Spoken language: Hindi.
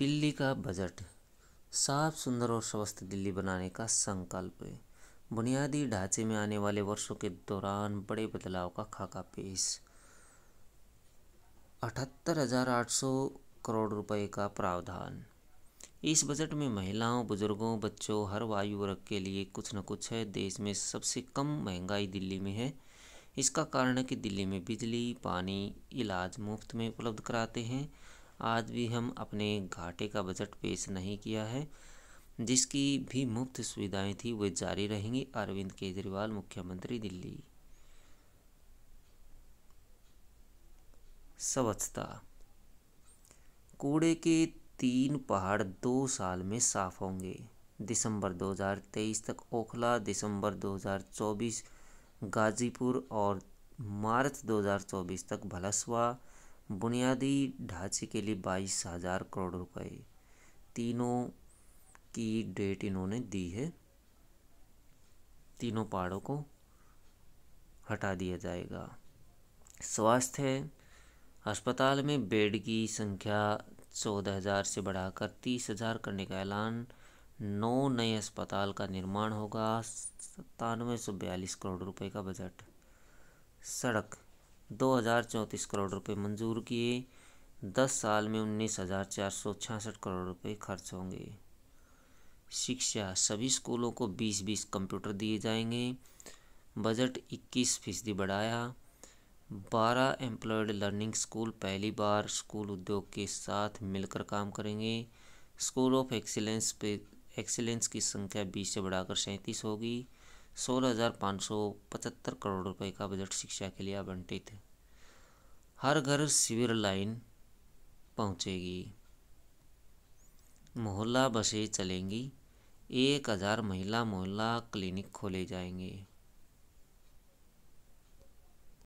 दिल्ली का बजट साफ सुंदर और स्वस्थ दिल्ली बनाने का संकल्प बुनियादी ढांचे में आने वाले वर्षों के दौरान बड़े बदलाव का खाका पेश अठहत्तर हज़ार आठ सौ करोड़ रुपए का प्रावधान इस बजट में महिलाओं बुजुर्गों बच्चों हर आयु वर्ग के लिए कुछ न कुछ है देश में सबसे कम महंगाई दिल्ली में है इसका कारण है कि दिल्ली में बिजली पानी इलाज मुफ्त में उपलब्ध कराते हैं आज भी हम अपने घाटे का बजट पेश नहीं किया है जिसकी भी मुफ्त सुविधाएं थी वे जारी रहेंगी अरविंद केजरीवाल मुख्यमंत्री दिल्ली स्वच्छता कूड़े के तीन पहाड़ दो साल में साफ होंगे दिसंबर 2023 तक ओखला दिसंबर 2024 गाजीपुर और मार्च 2024 तक भलसवा बुनियादी ढांचे के लिए बाईस हज़ार करोड़ रुपए तीनों की डेट इन्होंने दी है तीनों पहाड़ों को हटा दिया जाएगा स्वास्थ्य अस्पताल में बेड की संख्या चौदह हज़ार से बढ़ाकर तीस हज़ार करने का ऐलान नौ नए अस्पताल का निर्माण होगा सत्तानवे सौ बयालीस करोड़ रुपए का बजट सड़क दो हज़ार चौंतीस करोड़ रुपए मंजूर किए दस साल में उन्नीस हज़ार चार सौ छियासठ करोड़ रुपए खर्च होंगे शिक्षा सभी स्कूलों को बीस बीस कंप्यूटर दिए जाएंगे बजट इक्कीस फीसदी बढ़ाया बारह एम्प्लॉयड लर्निंग स्कूल पहली बार स्कूल उद्योग के साथ मिलकर काम करेंगे स्कूल ऑफ एक्सीलेंस पे एक्सीलेंस की संख्या बीस से बढ़ाकर सैंतीस होगी सोलह हज़ार पाँच सौ पचहत्तर करोड़ रुपए का बजट शिक्षा के लिए आवंटित है हर घर शिविर लाइन पहुंचेगी मोहल्ला बसें चलेंगी एक हज़ार महिला मोहल्ला क्लिनिक खोले जाएंगे